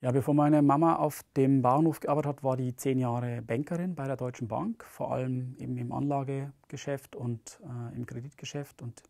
Ja, bevor meine Mama auf dem Bauernhof gearbeitet hat, war die zehn Jahre Bankerin bei der Deutschen Bank, vor allem eben im Anlagegeschäft und äh, im Kreditgeschäft. Und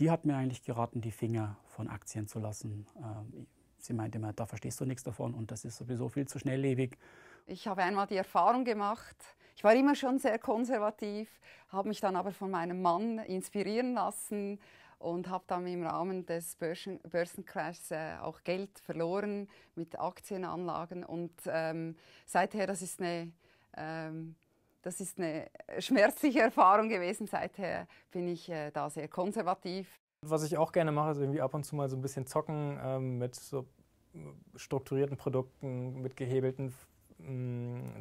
die hat mir eigentlich geraten, die Finger von Aktien zu lassen. Ähm, sie meinte immer, da verstehst du nichts davon und das ist sowieso viel zu schnelllebig. Ich habe einmal die Erfahrung gemacht, ich war immer schon sehr konservativ, habe mich dann aber von meinem Mann inspirieren lassen und habe dann im Rahmen des Börsen Börsencrashs äh, auch Geld verloren mit Aktienanlagen. Und ähm, seither, das ist eine... Ähm, das ist eine schmerzliche Erfahrung gewesen. Seither bin ich äh, da sehr konservativ. Was ich auch gerne mache, ist irgendwie ab und zu mal so ein bisschen zocken ähm, mit so äh, strukturierten Produkten, mit gehebelten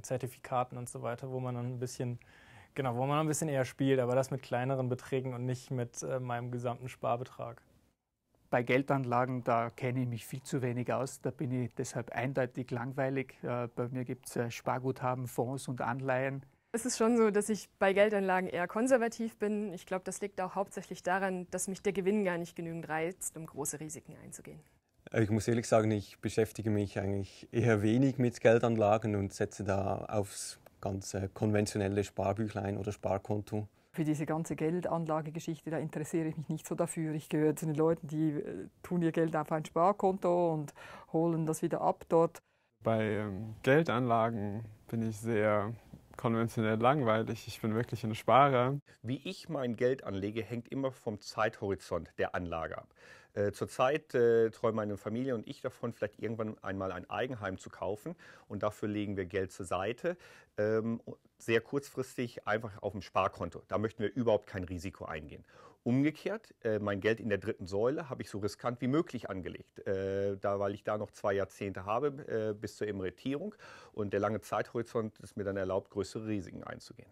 Zertifikaten und so weiter, wo man dann ein bisschen, genau, wo man ein bisschen eher spielt, aber das mit kleineren Beträgen und nicht mit äh, meinem gesamten Sparbetrag. Bei Geldanlagen, da kenne ich mich viel zu wenig aus. Da bin ich deshalb eindeutig langweilig. Äh, bei mir gibt es äh, Sparguthaben, Fonds und Anleihen. Es ist schon so, dass ich bei Geldanlagen eher konservativ bin. Ich glaube, das liegt auch hauptsächlich daran, dass mich der Gewinn gar nicht genügend reizt, um große Risiken einzugehen. Ich muss ehrlich sagen, ich beschäftige mich eigentlich eher wenig mit Geldanlagen und setze da aufs ganze konventionelle Sparbüchlein oder Sparkonto. Für diese ganze Geldanlagegeschichte, da interessiere ich mich nicht so dafür. Ich gehöre zu den Leuten, die äh, tun ihr Geld auf ein Sparkonto und holen das wieder ab dort. Bei ähm, Geldanlagen bin ich sehr konventionell langweilig. Ich bin wirklich ein Sparer. Wie ich mein Geld anlege, hängt immer vom Zeithorizont der Anlage ab. Äh, zurzeit äh, träumen meine Familie und ich davon, vielleicht irgendwann einmal ein Eigenheim zu kaufen. Und dafür legen wir Geld zur Seite. Ähm, sehr kurzfristig einfach auf dem Sparkonto. Da möchten wir überhaupt kein Risiko eingehen. Umgekehrt, äh, mein Geld in der dritten Säule habe ich so riskant wie möglich angelegt, äh, da, weil ich da noch zwei Jahrzehnte habe äh, bis zur Emeritierung und der lange Zeithorizont es mir dann erlaubt, größere Risiken einzugehen.